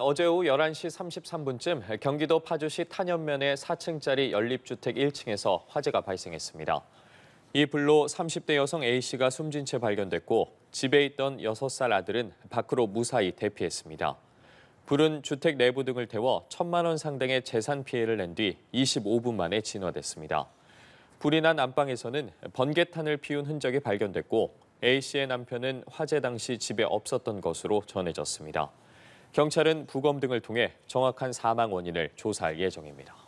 어제 오후 11시 33분쯤 경기도 파주시 탄현면의 4층짜리 연립주택 1층에서 화재가 발생했습니다. 이 불로 30대 여성 A씨가 숨진 채 발견됐고 집에 있던 6살 아들은 밖으로 무사히 대피했습니다. 불은 주택 내부 등을 태워 천만원 상당의 재산 피해를 낸 뒤 25분 만에 진화됐습니다. 불이 난 안방에서는 번개탄을 피운 흔적이 발견됐고 A씨의 남편은 화재 당시 집에 없었던 것으로 전해졌습니다. 경찰은 부검 등을 통해 정확한 사망 원인을 조사할 예정입니다.